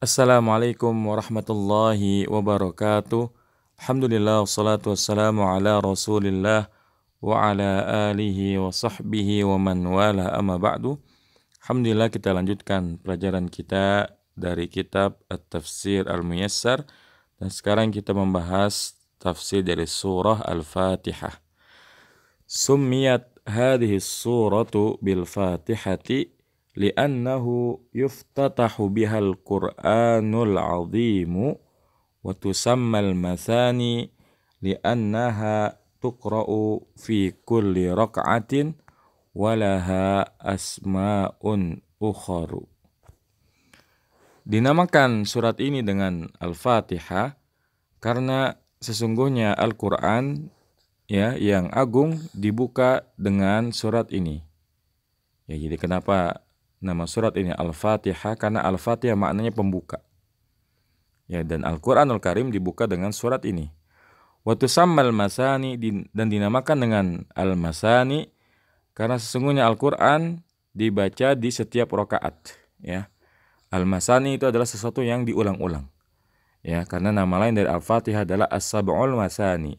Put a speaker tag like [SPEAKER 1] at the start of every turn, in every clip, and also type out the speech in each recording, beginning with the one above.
[SPEAKER 1] Assalamualaikum warahmatullahi wabarakatuh. Alhamdulillah wassalatu wassalamu ala Rasulillah wa ala alihi wa sahbihi wa man wala amma ba'du. Alhamdulillah kita lanjutkan pelajaran kita dari kitab At-Tafsir Al-Muyassar dan sekarang kita membahas tafsir dari surah Al-Fatihah. Summiyat hadhihi suratu bil Fatihati لأنه يفتتح بها القرآن العظيم وتسمى المثاني لأنها تقرأ في كل ركعة ولها أسماء أخرى Dinamakan surat ini dengan Al-Fatihah karena sesungguhnya Al-Qur'an ya yang agung dibuka dengan surat ini. Ya jadi kenapa nama surat ini Al-Fatihah karena Al-Fatihah maknanya pembuka. Ya dan Al-Qur'anul Karim dibuka dengan surat ini. Wa tusammal masani dan dinamakan dengan al-masani karena sesungguhnya Al-Qur'an dibaca di setiap rokaat ya. Al-masani itu adalah sesuatu yang diulang-ulang. Ya, karena nama lain dari Al-Fatihah adalah As-Sab'ul Masani.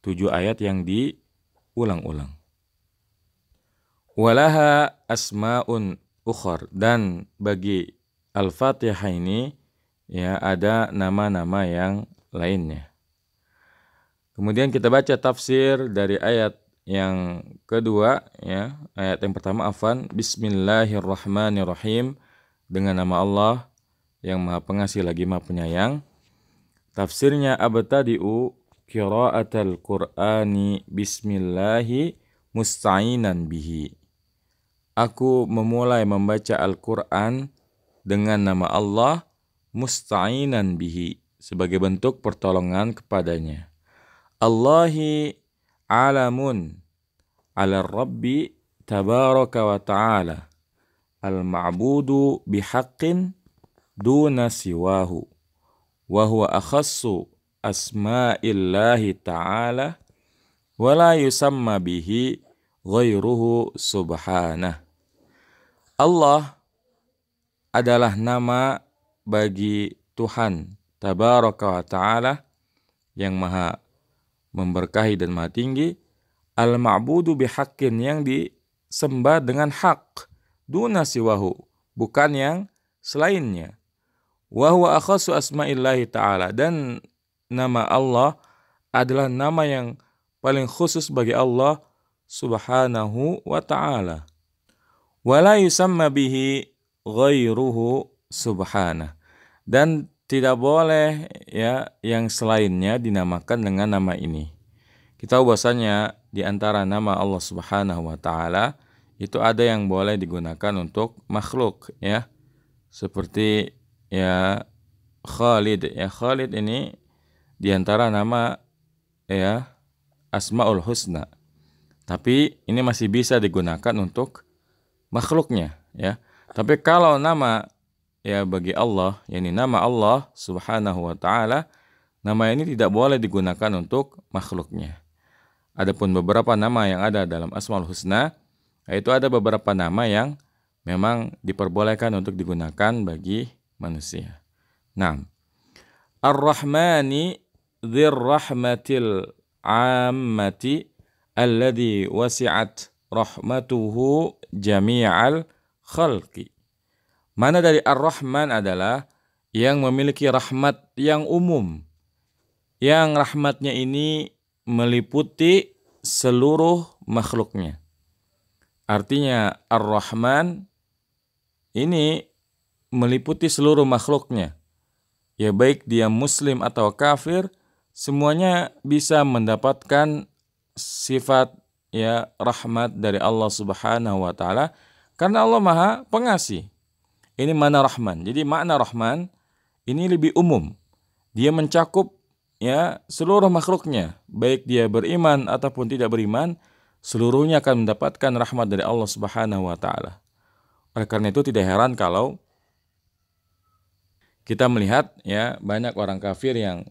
[SPEAKER 1] Tujuh ayat yang diulang-ulang. Walaha asma'un ukhor dan bagi Al-Fatihah ini ya ada nama-nama yang lainnya. Kemudian kita baca tafsir dari ayat yang kedua ya, ayat yang pertama afan Bismillahirrahmanirrahim dengan nama Allah yang Maha Pengasih lagi Maha Penyayang. Tafsirnya abtadi'u qira'atal Qur'ani bismillahi musta'inan bihi aku memulai membaca Al-Quran dengan nama Allah musta'inan bihi sebagai bentuk pertolongan kepadanya. Allahi alamun ala rabbi tabaraka wa ta'ala al-ma'budu bihaqin duna siwahu wa huwa akhassu asma'illahi ta'ala wa la yusamma bihi ghairuhu subhanah Allah adalah nama bagi Tuhan Tabaraka wa Ta'ala yang maha memberkahi dan maha tinggi al-ma'budu bihaqin yang disembah dengan hak duna siwahu bukan yang selainnya Wahuwa akhasu asma'illahi ta'ala dan nama Allah adalah nama yang paling khusus bagi Allah subhanahu wa ta'ala wala yusamma bihi ghairuhu subhanah dan tidak boleh ya yang selainnya dinamakan dengan nama ini. Kita bahasanya di antara nama Allah Subhanahu wa taala itu ada yang boleh digunakan untuk makhluk ya. Seperti ya Khalid ya Khalid ini di antara nama ya Asmaul Husna. Tapi ini masih bisa digunakan untuk makhluknya ya. Tapi kalau nama ya bagi Allah, yakni nama Allah Subhanahu wa taala, nama ini tidak boleh digunakan untuk makhluknya. Adapun beberapa nama yang ada dalam Asmaul Husna, yaitu ada beberapa nama yang memang diperbolehkan untuk digunakan bagi manusia. Nah, Ar-Rahmani dzir rahmatil ammati alladhi wasi'at rahmatuhu jami'al khalqi. Mana dari Ar-Rahman adalah yang memiliki rahmat yang umum. Yang rahmatnya ini meliputi seluruh makhluknya. Artinya Ar-Rahman ini meliputi seluruh makhluknya. Ya baik dia muslim atau kafir, semuanya bisa mendapatkan sifat ya rahmat dari Allah Subhanahu wa taala karena Allah Maha Pengasih. Ini mana Rahman. Jadi makna Rahman ini lebih umum. Dia mencakup ya seluruh makhluknya, baik dia beriman ataupun tidak beriman, seluruhnya akan mendapatkan rahmat dari Allah Subhanahu wa taala. Oleh karena itu tidak heran kalau kita melihat ya banyak orang kafir yang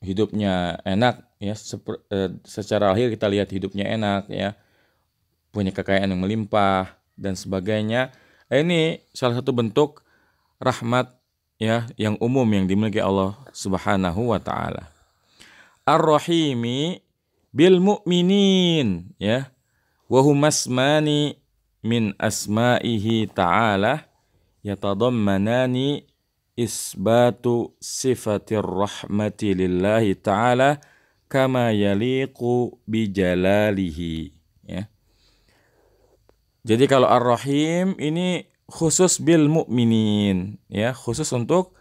[SPEAKER 1] hidupnya enak ya seper, eh, secara akhir kita lihat hidupnya enak ya punya kekayaan yang melimpah dan sebagainya eh, ini salah satu bentuk rahmat ya yang umum yang dimiliki Allah Subhanahu wa taala Ar-Rahimi bil mu'minin ya wa min asma'ihi ta'ala yatadammanani isbatu sifatir rahmati lillahi ta'ala kama yaliqu bijalalihi ya. Jadi kalau Ar-Rahim ini khusus bil mukminin ya, khusus untuk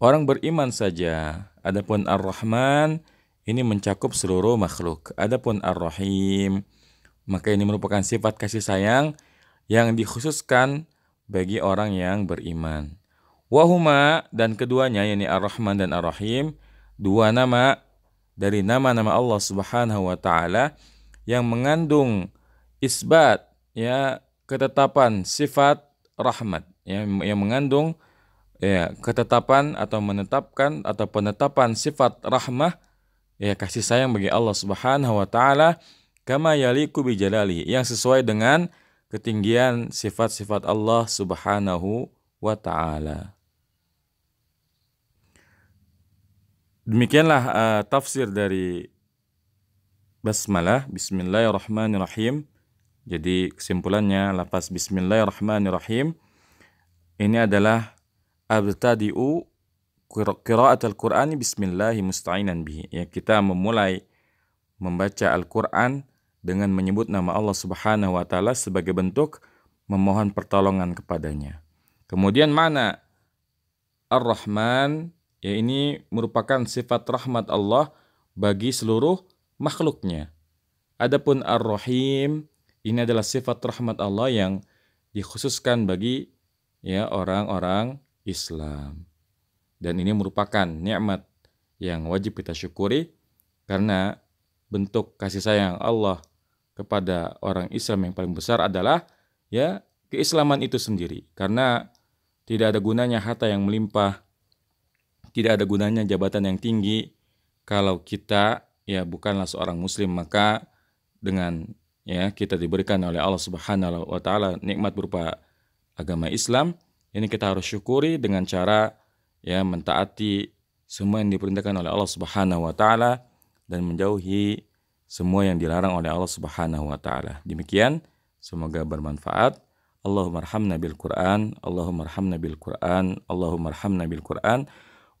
[SPEAKER 1] orang beriman saja. Adapun Ar-Rahman ini mencakup seluruh makhluk. Adapun Ar-Rahim maka ini merupakan sifat kasih sayang yang dikhususkan bagi orang yang beriman. Wahuma dan keduanya yakni Ar-Rahman dan Ar-Rahim dua nama dari nama-nama Allah Subhanahu wa taala yang mengandung isbat ya ketetapan sifat rahmat ya yang mengandung ya ketetapan atau menetapkan atau penetapan sifat rahmah ya kasih sayang bagi Allah Subhanahu wa taala kama yaliku bi jalali yang sesuai dengan ketinggian sifat-sifat Allah Subhanahu wa taala. Demikianlah uh, tafsir dari basmalah bismillahirrahmanirrahim. Jadi kesimpulannya lapas bismillahirrahmanirrahim ini adalah abtadi'u qira'at al-Qur'ani bismillahi musta'inan bihi. Ya kita memulai membaca Al-Qur'an dengan menyebut nama Allah Subhanahu wa taala sebagai bentuk memohon pertolongan kepadanya. Kemudian mana Ar-Rahman Ya ini merupakan sifat rahmat Allah bagi seluruh makhluknya. Adapun Ar-Rahim ini adalah sifat rahmat Allah yang dikhususkan bagi ya orang-orang Islam. Dan ini merupakan nikmat yang wajib kita syukuri karena bentuk kasih sayang Allah kepada orang Islam yang paling besar adalah ya keislaman itu sendiri karena tidak ada gunanya harta yang melimpah tidak ada gunanya jabatan yang tinggi kalau kita ya bukanlah seorang muslim maka dengan ya kita diberikan oleh Allah Subhanahu wa taala nikmat berupa agama Islam ini kita harus syukuri dengan cara ya mentaati semua yang diperintahkan oleh Allah Subhanahu wa taala dan menjauhi semua yang dilarang oleh Allah Subhanahu wa taala. Demikian semoga bermanfaat. Allahummarhamna bil Qur'an, Allahummarhamna bil Qur'an, Allahummarhamna bil Qur'an